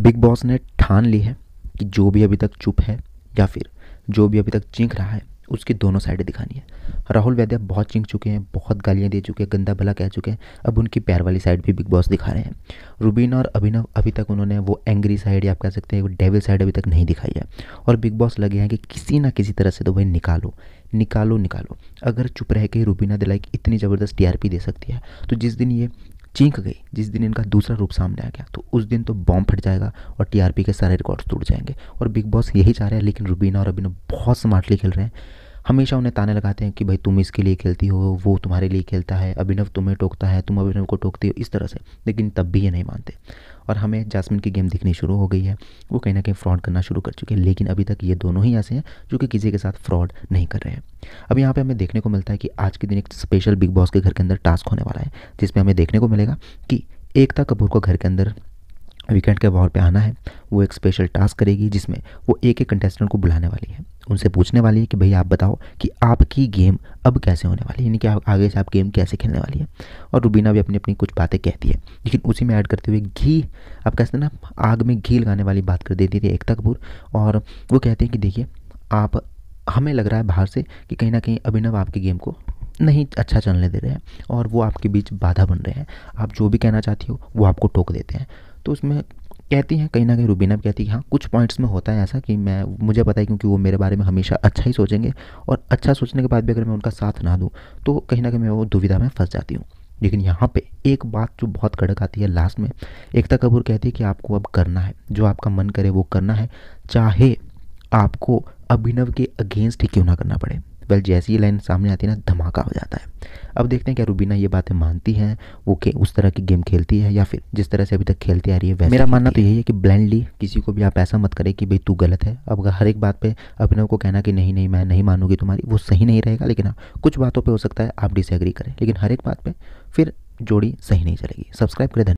big boss ने ठान ली है कि जो भी अभी तक चुप है या फिर जो भी अभी तक चीख रहा है उसकी दोनों साइडें दिखानी है राहुल वैद्य बहुत चिंक चुके हैं बहुत गालियाँ दे चुके हैं गंदा भला कह चुके हैं अब उनकी पैर वाली साइड भी बिग बॉस दिखा रहे हैं रूबीन और अभिनव अभी तक उन्होंने वो एंग्री साइड या आप कह सकते हैं वो डेविल साइड अभी तक नहीं दिखाई है और बिग बॉस लगे हैं कि किसी ना किसी तरह से तो भाई निकालो निकालो निकालो अगर चुप रह के रूबीना दिलाई इतनी ज़बरदस्त टी दे सकती है तो जिस दिन ये चीख गई जिस दिन इनका दूसरा रूप सामने आ गया तो उस दिन तो बॉम्ब फट जाएगा और टीआरपी के सारे रिकॉर्ड्स टूट जाएंगे और बिग बॉस यही चाह रहे हैं लेकिन रुबीना और अभिनव बहुत स्मार्टली खेल रहे हैं हमेशा उन्हें ताने लगाते हैं कि भाई तुम इसके लिए खेलती हो वो तुम्हारे लिए खेलता है अभिनव तुम्हें टोकता है तुम अभिनव को टोकती हो इस तरह से लेकिन तब भी ये नहीं मानते और हमें जासमिन की गेम दिखनी शुरू हो गई है वो कहीं ना कहीं फ्रॉड करना शुरू कर चुके हैं लेकिन अभी तक ये दोनों ही ऐसे हैं जो कि किसी के साथ फ्रॉड नहीं कर रहे हैं अब यहाँ पे हमें देखने को मिलता है कि आज के दिन एक स्पेशल बिग बॉस के घर के अंदर टास्क होने वाला है जिसमें हमें देखने को मिलेगा कि एकता कपूर को घर के अंदर वीकेंड के वॉर पे आना है वो एक स्पेशल टास्क करेगी जिसमें वो एक एक कंटेस्टेंट को बुलाने वाली है उनसे पूछने वाली है कि भई आप बताओ कि आपकी गेम अब कैसे होने वाली है यानी कि आगे से आप गेम कैसे खेलने वाली है और रूबीना भी अपनी अपनी कुछ बातें कहती है लेकिन उसी में ऐड करते हुए घी आप कहते हैं ना आग में घी लगाने वाली बात कर देती थी एकता कपूर और वो कहते हैं कि देखिए आप हमें लग रहा है बाहर से कि कहीं ना कहीं अभिनव आपकी गेम को नहीं अच्छा चलने दे रहे हैं और वो आपके बीच बाधा बन रहे हैं आप जो भी कहना चाहती हो वो आपको टोक देते हैं तो उसमें कहती हैं कहीं ना कहीं रूबीना भी कहती है हाँ कुछ पॉइंट्स में होता है ऐसा कि मैं मुझे पता है क्योंकि वो मेरे बारे में हमेशा अच्छा ही सोचेंगे और अच्छा सोचने के बाद भी अगर मैं उनका साथ ना दूँ तो कहीं ना कहीं मैं वो दुविधा में फंस जाती हूँ लेकिन यहाँ पे एक बात जो बहुत कड़क आती है लास्ट में एकता कपूर कहती है कि आपको अब करना है जो आपका मन करे वो करना है चाहे आपको अभिनव के अगेंस्ट ही क्यों ना करना पड़े बल जैसी ही लाइन सामने आती है ना धमाका हो जाता है अब देखते हैं क्या रूबीना ये बातें मानती हैं वो के उस तरह की गेम खेलती है या फिर जिस तरह से अभी तक खेलती आ रही है वैसे मेरा मानना तो यही है कि ब्लाइंडली किसी को भी आप ऐसा मत करें कि भाई तू गलत है अब हर एक बात पे अभिनव को कहना कि नहीं नहीं मैं नहीं मानूंगी तुम्हारी वो सही नहीं रहेगा लेकिन हाँ कुछ बातों पर हो सकता है आप डिसएग्री करें लेकिन हर एक बात पर फिर जोड़ी सही नहीं चलेगी सब्सक्राइब करें